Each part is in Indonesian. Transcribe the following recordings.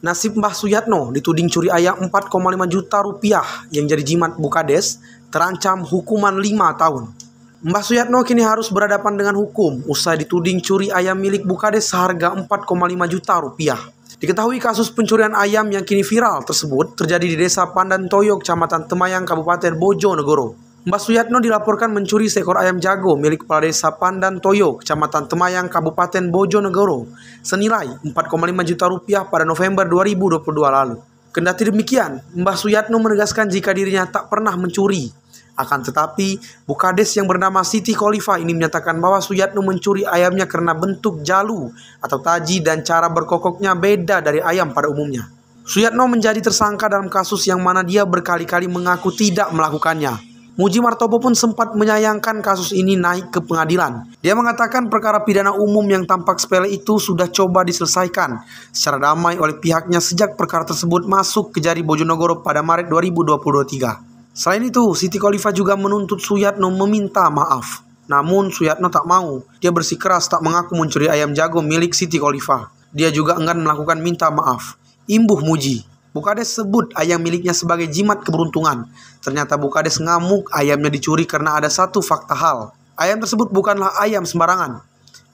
Nasib Mbah Suyatno dituding curi ayam 4,5 juta rupiah yang jadi jimat Bukades terancam hukuman 5 tahun. Mbah Suyatno kini harus berhadapan dengan hukum usai dituding curi ayam milik Bukades seharga 4,5 juta rupiah. Diketahui kasus pencurian ayam yang kini viral tersebut terjadi di Desa Pandan Toyok, Kecamatan Temayang, Kabupaten Bojonegoro. Mbah Suyatno dilaporkan mencuri seekor ayam jago milik kepala desa Pandan Toyo, Kecamatan Temayang, Kabupaten Bojonegoro, senilai 4,5 juta rupiah pada November 2022 lalu. Kendati demikian, Mbah Suyatno menegaskan jika dirinya tak pernah mencuri. Akan tetapi, Bukades yang bernama Siti Khalifa ini menyatakan bahwa Suyatno mencuri ayamnya karena bentuk jalu atau taji dan cara berkokoknya beda dari ayam pada umumnya. Suyatno menjadi tersangka dalam kasus yang mana dia berkali-kali mengaku tidak melakukannya. Muji Martopo pun sempat menyayangkan kasus ini naik ke pengadilan. Dia mengatakan perkara pidana umum yang tampak sepele itu sudah coba diselesaikan secara damai oleh pihaknya sejak perkara tersebut masuk ke jari Bojonegoro pada Maret 2023. Selain itu, Siti Khalifa juga menuntut Suyatno meminta maaf. Namun Suyatno tak mau. Dia bersikeras tak mengaku mencuri ayam jago milik Siti Khalifa. Dia juga enggan melakukan minta maaf. Imbuh Muji. Bukades sebut ayam miliknya sebagai jimat keberuntungan. Ternyata Bukades ngamuk ayamnya dicuri karena ada satu fakta hal. Ayam tersebut bukanlah ayam sembarangan.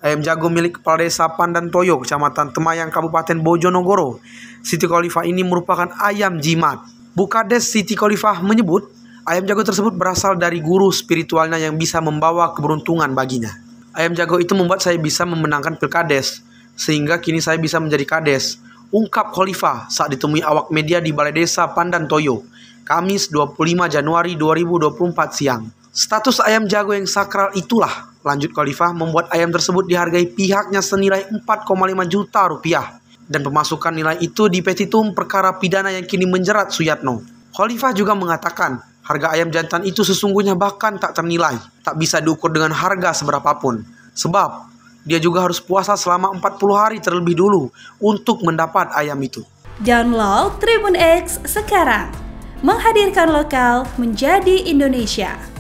Ayam jago milik kepala desa Pandan Toyo, kecamatan Temayang, Kabupaten Bojonegoro. Siti Khalifah ini merupakan ayam jimat. Bukades Siti Khalifah menyebut, ayam jago tersebut berasal dari guru spiritualnya yang bisa membawa keberuntungan baginya. Ayam jago itu membuat saya bisa memenangkan pilkades, sehingga kini saya bisa menjadi kades ungkap Khalifah saat ditemui awak media di Balai Desa Pandan Toyo, Kamis 25 Januari 2024 siang. Status ayam jago yang sakral itulah, lanjut Khalifah, membuat ayam tersebut dihargai pihaknya senilai 4,5 juta rupiah. Dan pemasukan nilai itu di petitum perkara pidana yang kini menjerat Suyatno. Khalifah juga mengatakan, harga ayam jantan itu sesungguhnya bahkan tak ternilai, tak bisa diukur dengan harga seberapapun. Sebab, dia juga harus puasa selama 40 hari terlebih dulu untuk mendapat ayam itu. Download Tribun X sekarang. Menghadirkan lokal menjadi Indonesia.